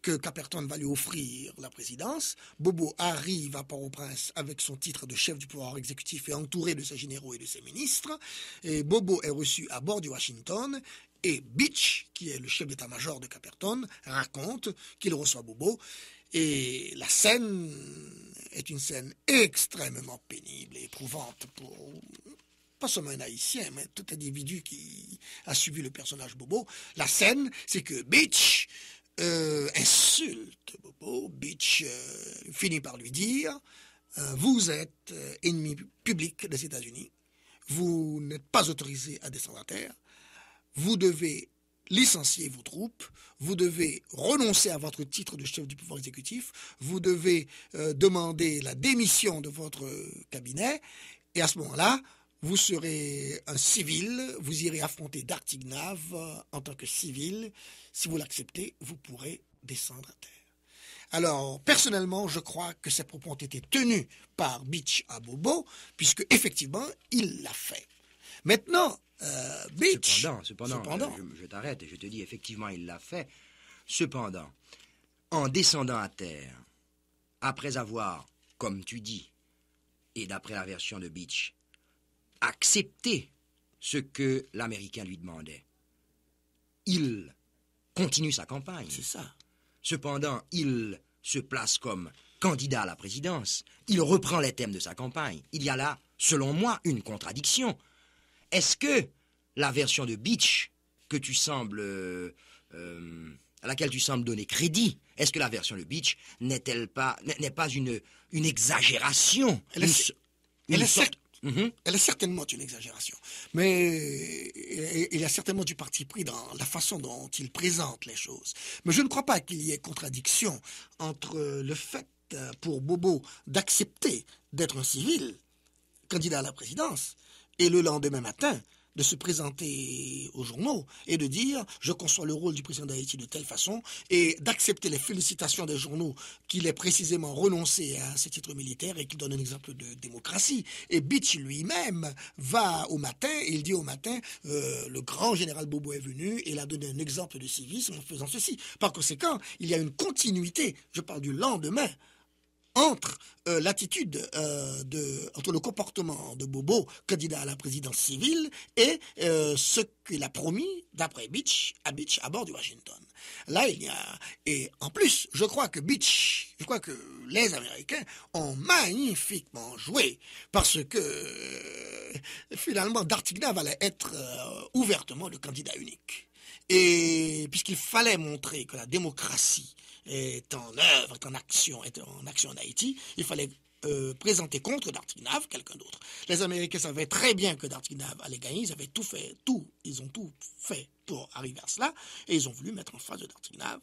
que Caperton va lui offrir la présidence. Bobo arrive à Port-au-Prince avec son titre de chef du pouvoir exécutif et entouré de ses généraux et de ses ministres. Et Bobo est reçu à bord du Washington et Beach, qui est le chef d'état-major de Caperton, raconte qu'il reçoit Bobo. Et la scène est une scène extrêmement pénible et éprouvante pour pas seulement un haïtien, mais tout individu qui a suivi le personnage Bobo. La scène, c'est que Beach euh, insulte Bobo, bitch, euh, finit par lui dire euh, Vous êtes ennemi public des États-Unis, vous n'êtes pas autorisé à descendre à terre, vous devez licencier vos troupes, vous devez renoncer à votre titre de chef du pouvoir exécutif, vous devez demander la démission de votre cabinet, et à ce moment-là, vous serez un civil, vous irez affronter Dartignave en tant que civil. Si vous l'acceptez, vous pourrez descendre à terre. Alors, personnellement, je crois que cette propos était tenue par Beach à Bobo, puisque effectivement, il l'a fait. Maintenant, euh, Beach. Cependant, cependant, je, je t'arrête et je te dis effectivement, il l'a fait. Cependant, en descendant à terre, après avoir, comme tu dis, et d'après la version de Beach, accepter ce que l'Américain lui demandait. Il continue sa campagne. C'est ça. Cependant, il se place comme candidat à la présidence. Il reprend les thèmes de sa campagne. Il y a là, selon moi, une contradiction. Est-ce que la version de Beach que tu sembles euh, euh, à laquelle tu sembles donner crédit, est-ce que la version de Beach n'est-elle pas n'est pas une une exagération Elle Mhm. Elle est certainement une exagération. Mais il y a certainement du parti pris dans la façon dont il présente les choses. Mais je ne crois pas qu'il y ait contradiction entre le fait euh, pour Bobo d'accepter d'être un civil, candidat à la présidence, et le lendemain matin de se présenter aux journaux et de dire je conçois le rôle du président d'Haïti de telle façon et d'accepter les félicitations des journaux qu'il ait précisément renoncé à ses titres militaires et qu'il donne un exemple de démocratie. Et Beach lui-même va au matin, et il dit au matin euh, le grand général Bobo est venu et il a donné un exemple de civisme en faisant ceci. Par conséquent, il y a une continuité, je parle du lendemain, entre euh, l'attitude euh, de entre le comportement de Bobo, candidat à la présidence civile, et euh, ce qu'il a promis d'après Beach à Beach à bord du Washington. Là, il y a et en plus, je crois que Beach, je crois que les Américains ont magnifiquement joué parce que finalement Dartigna valait être ouvertement le candidat unique. Et puisqu'il fallait montrer que la démocratie est en œuvre, est en action, en action en Haïti, il fallait euh, présenter contre Dartinav quelqu'un d'autre. Les Américains savaient très bien que Dartinav allait gagner, ils avaient tout fait, tout, ils ont tout fait pour arriver à cela, et ils ont voulu mettre en face de Dartinav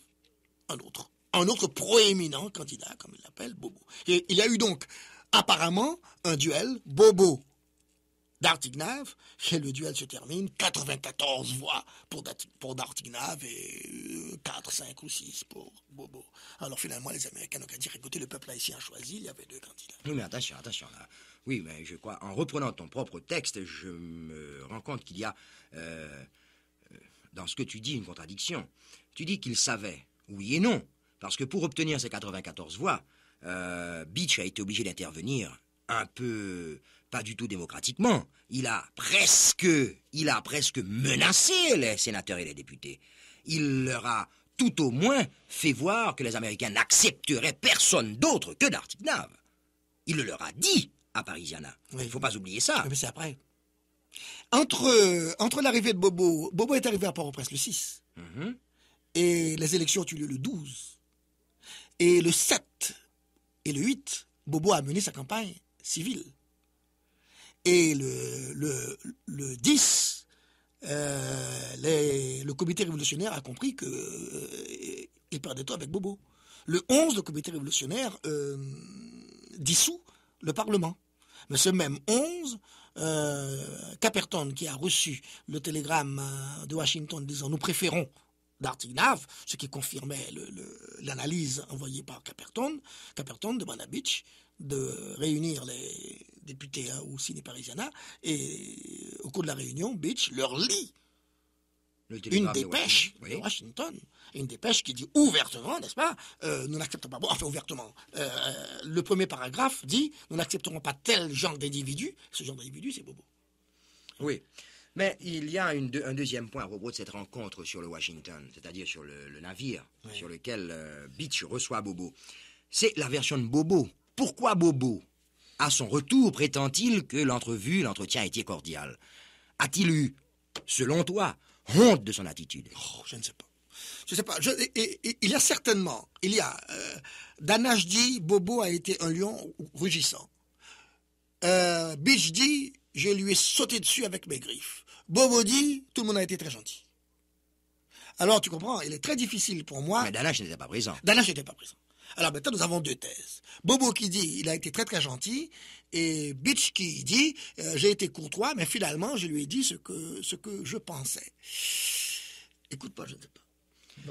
un autre, un autre proéminent candidat, comme ils l'appelle, Bobo. il y a eu donc apparemment un duel Bobo d'Artignave, et le duel se termine 94 voix pour, pour d'Artignave et 4, euh, 5 ou 6 pour Bobo. Alors finalement, les Américains n'ont qu'à dire écoutez, le peuple haïtien choisi, il y avait deux candidats. Non, mais attention, attention. Là. Oui, mais je crois, en reprenant ton propre texte, je me rends compte qu'il y a, euh, euh, dans ce que tu dis, une contradiction. Tu dis qu'il savait, oui et non, parce que pour obtenir ces 94 voix, Beach a été obligé d'intervenir un peu pas du tout démocratiquement. Il a presque, il a presque menacé les sénateurs et les députés. Il leur a tout au moins fait voir que les Américains n'accepteraient personne d'autre que d'Artignave. Il le leur a dit à Parisiana. Il ne faut pas oublier ça. Mais c'est après. Entre, entre l'arrivée de Bobo, Bobo est arrivé à Port-au-Prince le 6. Mhm. Et les élections ont eu lieu le 12. Et le 7 et le 8, Bobo a mené sa campagne civile et le, le, 10, euh, le comité révolutionnaire a compris qu'il euh, perdait tout avec Bobo. Le 11, le comité révolutionnaire euh, dissout le Parlement. Mais ce même 11, Caperton, qui a reçu le télégramme de Washington disant nous préférons d'artignave », ce qui confirmait l'analyse envoyée par Caperton, Caperton demande à Beach de réunir les, député au hein, Ciné Parisiana, et euh, au cours de la réunion, Beach leur lit une dépêche de Washington. Une dépêche qui dit ouvertement, n'est-ce pas, euh, nous n'acceptons pas, enfin ouvertement, euh, le premier paragraphe dit, nous n'accepterons pas tel genre d'individu, ce genre d'individu c'est Bobo. Oui. Mais il y a un deuxième point à propos de cette rencontre sur le Washington, c'est-à-dire sur le, navire sur lequel Beach reçoit Bobo. C'est la version de Bobo. Pourquoi Bobo à son retour, prétend-il que l'entrevue, l'entretien était cordial. A-t-il eu, selon toi, honte de son attitude oh, Je ne sais pas. Je sais pas. il y a certainement, il y a. Euh, dit Bobo a été un lion rugissant. Euh, Bitch dit je lui ai sauté dessus avec mes griffes. Bobo dit tout le monde a été très gentil. Alors tu comprends, il est très difficile pour moi. Mais Danash n'était pas présent. n'était pas présent. Alors maintenant, nous avons deux thèses. Bobo qui dit, il a été très très gentil, et Bitch qui dit, euh, j'ai été courtois, mais finalement, je lui ai dit ce que, ce que je pensais. Écoute pas, je ne sais pas.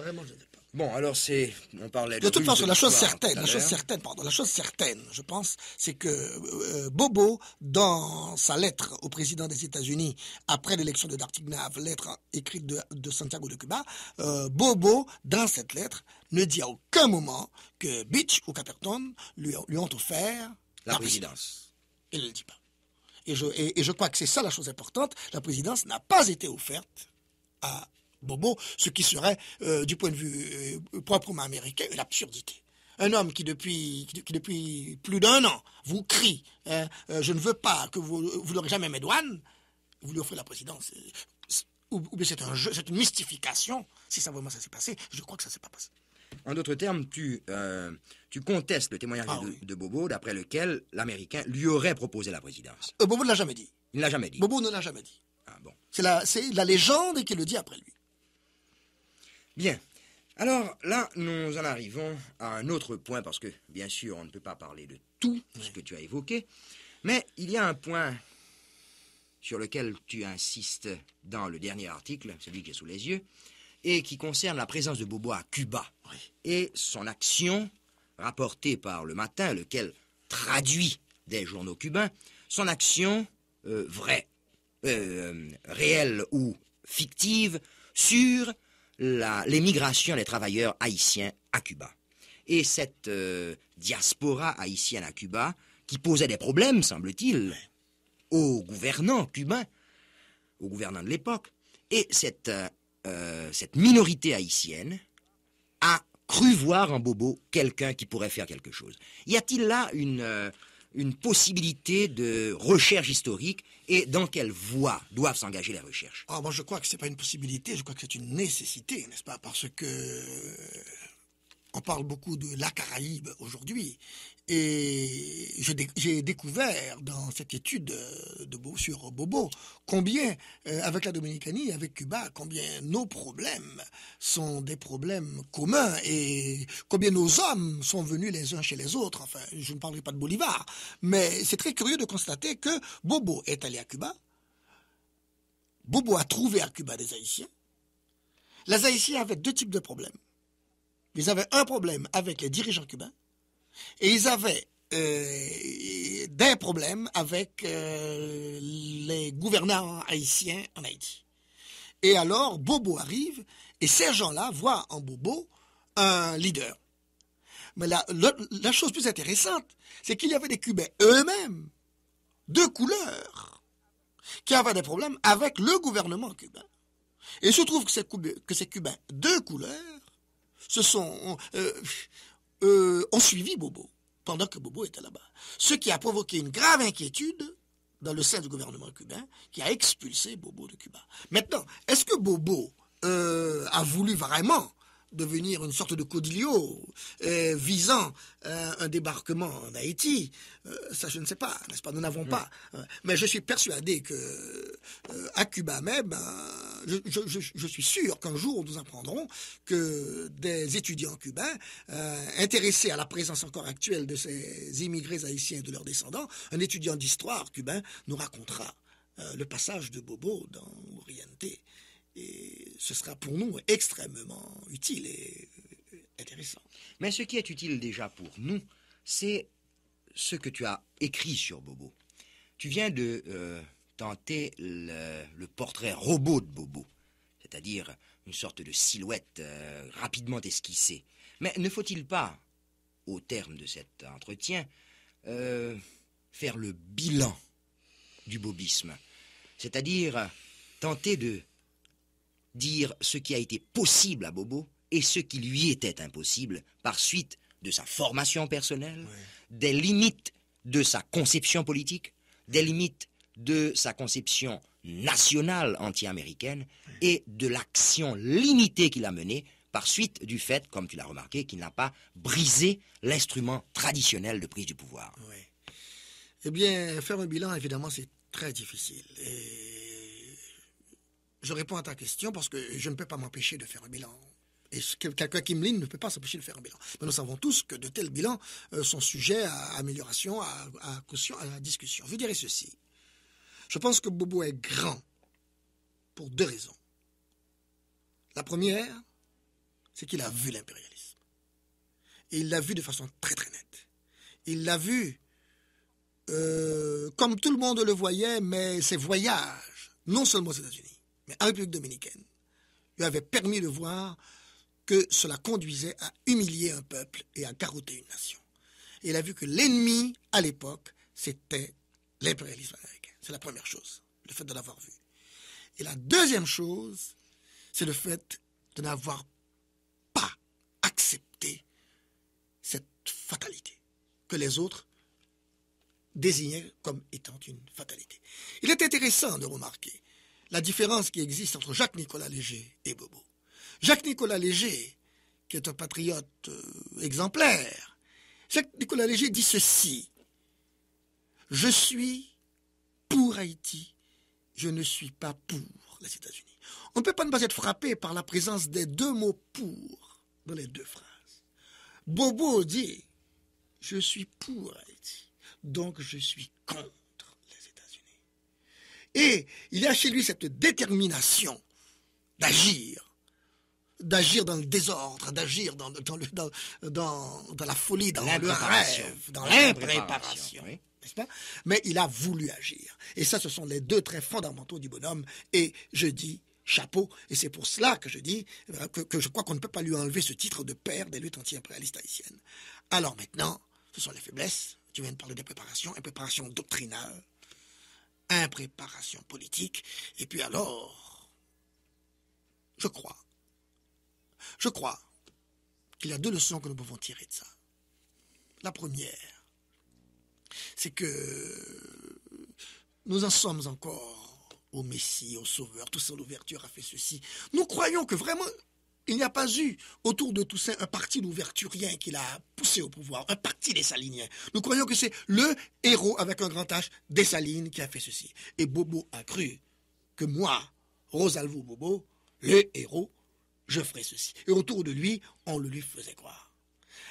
Vraiment, je ne sais pas. Bon, alors c'est, on parlait de. toute façon, la chose certaine, la chose certaine, pardon, la chose certaine, je pense, c'est que euh, Bobo, dans sa lettre au président des États-Unis après l'élection de Dartignave, lettre écrite de, Santiago de Cuba, euh, Bobo, dans cette lettre, ne dit à aucun moment que Beach ou Caperton lui, ont offert la, présidence. Il ne le dit pas. Et je, crois que c'est ça la chose importante. La présidence n'a pas été offerte à Bobo, ce qui serait, euh, du point de vue euh, proprement américain, une absurdité. Un homme qui depuis, plus d'un an vous crie hein, euh, Je ne veux pas que vous, n'aurez jamais mes douanes, vous lui offrez la présidence. Ou, bien c'est une mystification. Si ça vraiment ça s'est passé, je crois que ça ne s'est pas passé. En d'autres termes, tu, euh, contestes le témoignage ah de, Bobo d'après lequel l'Américain lui aurait proposé la présidence. Euh, Bobo ne l'a jamais dit. Il ne l'a jamais dit. Bobo ne l'a jamais dit. Ah, bon. C'est la, légende qui le dit après lui. Bien. Alors là, nous en arrivons à un autre point, parce que bien sûr, on ne peut pas parler de tout ce que tu as évoqué, mais il y a un point sur lequel tu insistes dans le dernier article, celui qui est sous les yeux, et qui concerne la présence de Bobo à Cuba et son action rapportée par le matin, lequel traduit des journaux cubains, son action euh, vraie, euh, réelle ou fictive sur l'émigration des travailleurs haïtiens à Cuba. Et cette euh, diaspora haïtienne à Cuba, qui posait des problèmes, semble-t-il, aux gouvernants cubains, aux gouvernants de l'époque, et cette euh, cette minorité haïtienne a cru voir en Bobo quelqu'un qui pourrait faire quelque chose. Y a-t-il là une, euh, possibilité de recherche historique et dans quelle voie doivent s'engager les recherches oh, je crois que ce n'est pas une possibilité, je crois que c'est une nécessité, n'est-ce pas Parce que euh, on parle beaucoup de la Caraïbe aujourd'hui, et j'ai découvert dans cette étude euh, de sur Bobo combien, euh, avec la Dominicanie, avec Cuba, combien nos problèmes sont des problèmes communs et combien nos hommes sont venus les uns chez les autres. Enfin, je ne parlerai pas de Bolivar, mais c'est très curieux de constater que Bobo est allé à Cuba. Bobo a trouvé à Cuba des Haïtiens. Les Haïtiens avaient deux types de problèmes. Ils avaient un problème avec les dirigeants cubains et ils avaient euh, des problèmes avec euh, les gouvernants haïtiens en Haïti. Et alors, Bobo arrive, et ces gens-là voient en Bobo un leader. Mais la, chose plus intéressante, c'est qu'il y avait des Cubains eux-mêmes, de couleur, qui avaient des problèmes avec le gouvernement cubain. Et il se trouve que ces, Cubains de couleur se sont... Euh, euh, ont suivi Bobo pendant que Bobo était là-bas. Ce qui a provoqué une grave inquiétude dans le sein du gouvernement cubain qui a expulsé Bobo de Cuba. Maintenant, est-ce que Bobo euh, a voulu vraiment devenir une sorte de codilio euh, visant euh, un débarquement en Haïti, euh, ça je ne sais pas, n'est-ce pas Nous n'avons pas. Mais je suis persuadé que à Cuba même, ben, je, suis sûr qu'un jour nous apprendrons que des étudiants cubains intéressés à la présence encore actuelle de ces immigrés haïtiens et de leurs descendants, un étudiant d'histoire cubain nous racontera le passage de Bobo dans Oriente. Et ce sera pour nous extrêmement utile et intéressant. Mais ce qui est utile déjà pour nous, c'est ce que tu as écrit sur Bobo. Tu viens de euh, tenter le, portrait robot de Bobo, c'est-à-dire une sorte de silhouette euh, rapidement esquissée. Mais ne faut-il pas, au terme de cet entretien, euh, faire le bilan du bobisme, c'est-à-dire tenter de dire ce qui a été possible à Bobo et ce qui lui était impossible par suite de sa formation personnelle, des limites de sa conception politique, des limites de sa conception nationale anti-américaine et de l'action limitée qu'il a menée par suite du fait, comme tu l'as remarqué, qu'il n'a pas brisé l'instrument traditionnel de prise du pouvoir. Eh bien, faire un bilan, évidemment, c'est très difficile. Et je réponds à ta question parce que je ne peux pas m'empêcher de faire un bilan. Et quelqu'un qui me lit ne peut pas s'empêcher de faire un bilan. Mais nous savons tous que de tels bilans euh, sont sujets à amélioration, à, caution, à discussion. Je dirais ceci. Je pense que Bobo est grand pour deux raisons. La première, c'est qu'il a vu l'impérialisme. Et il l'a vu de façon très très nette. Il l'a vu euh, comme tout le monde le voyait, mais ses voyages, non seulement aux États-Unis, mais en République dominicaine, lui avait permis de voir que cela conduisait à humilier un peuple et à garrotter une nation. Et il a vu que l'ennemi, à l'époque, c'était l'impérialisme américain. C'est la première chose, le fait de l'avoir vu. Et la deuxième chose, c'est le fait de n'avoir pas accepté cette fatalité que les autres désignaient comme étant une fatalité. Il est intéressant de remarquer la différence qui existe entre Jacques-Nicolas Léger et Bobo. Jacques-Nicolas Léger, qui est un patriote euh, exemplaire, Jacques-Nicolas Léger dit ceci. Je suis pour Haïti, je ne suis pas pour les États-Unis. On ne peut pas ne pas être frappé par la présence des deux mots pour dans les deux phrases. Bobo dit, je suis pour Haïti, donc je suis contre et il a chez lui cette détermination d'agir, d'agir dans le désordre, d'agir dans, la folie, dans le rêve, dans l'impréparation. Pas Mais il a voulu agir. Et ça, ce sont les deux traits fondamentaux du bonhomme. Et je dis chapeau. Et c'est pour cela que je dis euh, que, je crois qu'on ne peut pas lui enlever ce titre de père des luttes anti-impérialistes haïtiennes. Alors maintenant, ce sont les faiblesses. Tu viens de parler des préparations, et préparations doctrinales impréparation politique, et puis alors, je crois, je crois qu'il y a deux leçons que nous pouvons tirer de ça. La première, c'est que nous en sommes encore au Messie, au Sauveur, tout ça, l'ouverture a fait ceci. Nous croyons que vraiment il n'y a pas eu autour de Toussaint un parti d'ouverturien qui l'a poussé au pouvoir, un parti des Saliniens. Nous croyons que c'est le héros avec un grand H des qui a fait ceci. Et Bobo a cru que moi, Rosalvo Bobo, le héros, je ferai ceci. Et autour de lui, on le lui faisait croire.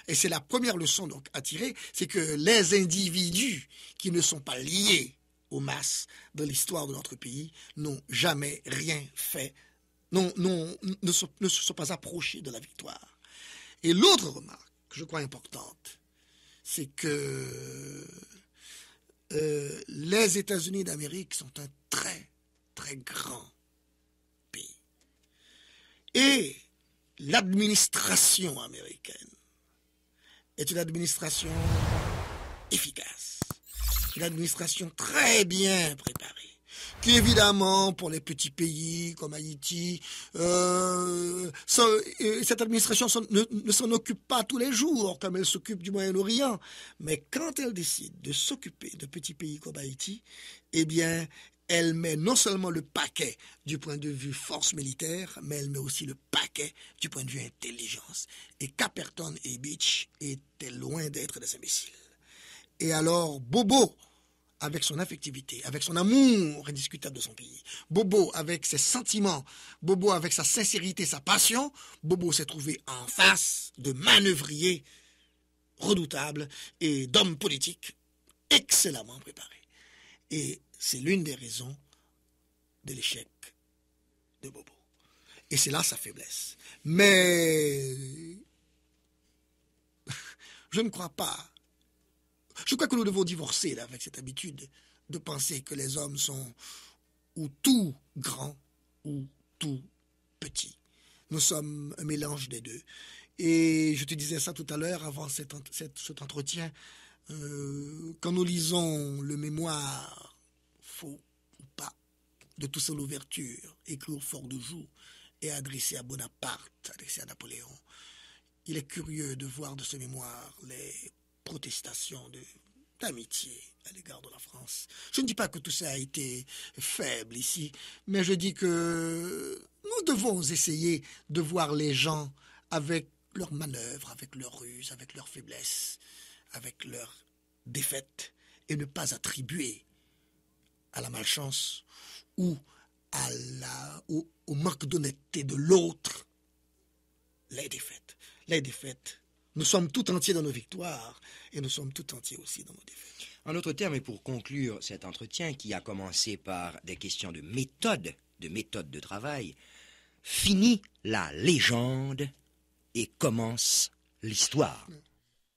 Et c'est la première leçon donc à tirer, c'est que les individus qui ne sont pas liés aux masses de l'histoire de notre pays n'ont jamais rien fait non, ne, se, sont pas approchés de la victoire. Et l'autre remarque, que je crois importante, c'est que euh, les États-Unis d'Amérique sont un très, très grand pays. Et l'administration américaine est une administration efficace, une administration très bien préparée évidemment pour les petits pays comme Haïti, euh, euh, cette administration ne, ne s'en occupe pas tous les jours comme elle s'occupe du Moyen-Orient, mais quand elle décide de s'occuper de petits pays comme Haïti, eh bien, elle met non seulement le paquet du point de vue force militaire, mais elle met aussi le paquet du point de vue intelligence. Et Caperton et Beach étaient loin d'être des imbéciles. Et alors, Bobo, avec son affectivité, avec son amour indiscutable de son pays. Bobo avec ses sentiments, Bobo avec sa sincérité, sa passion, Bobo s'est trouvé en face de manœuvriers redoutables et d'hommes politiques excellemment préparés. Et c'est l'une des raisons de l'échec de Bobo. Et c'est là sa faiblesse. Mais je ne crois pas je crois que nous devons divorcer là, avec cette habitude de penser que les hommes sont ou tout grands ou tout petits. Nous sommes un mélange des deux. Et je te disais ça tout à l'heure avant cet, cet, entretien. Euh, quand nous lisons le mémoire, faux ou pas, de Toussaint Louverture, et au Fort de jour, et adressé à Bonaparte, adressé à Napoléon, il est curieux de voir de ce mémoire les protestation de d'amitié à l'égard de la France. Je ne dis pas que tout ça a été faible ici, mais je dis que nous devons essayer de voir les gens avec leurs manœuvres, avec leurs ruses, avec leurs faiblesses, avec leurs défaites, et ne pas attribuer à la malchance ou à la, au, au manque d'honnêteté de l'autre les défaites. Les défaites nous sommes tout entiers dans nos victoires et nous sommes tout entiers aussi dans nos défaites. En d'autres terme, et pour conclure cet entretien qui a commencé par des questions de méthode, de méthode de travail, finit la légende et commence l'histoire.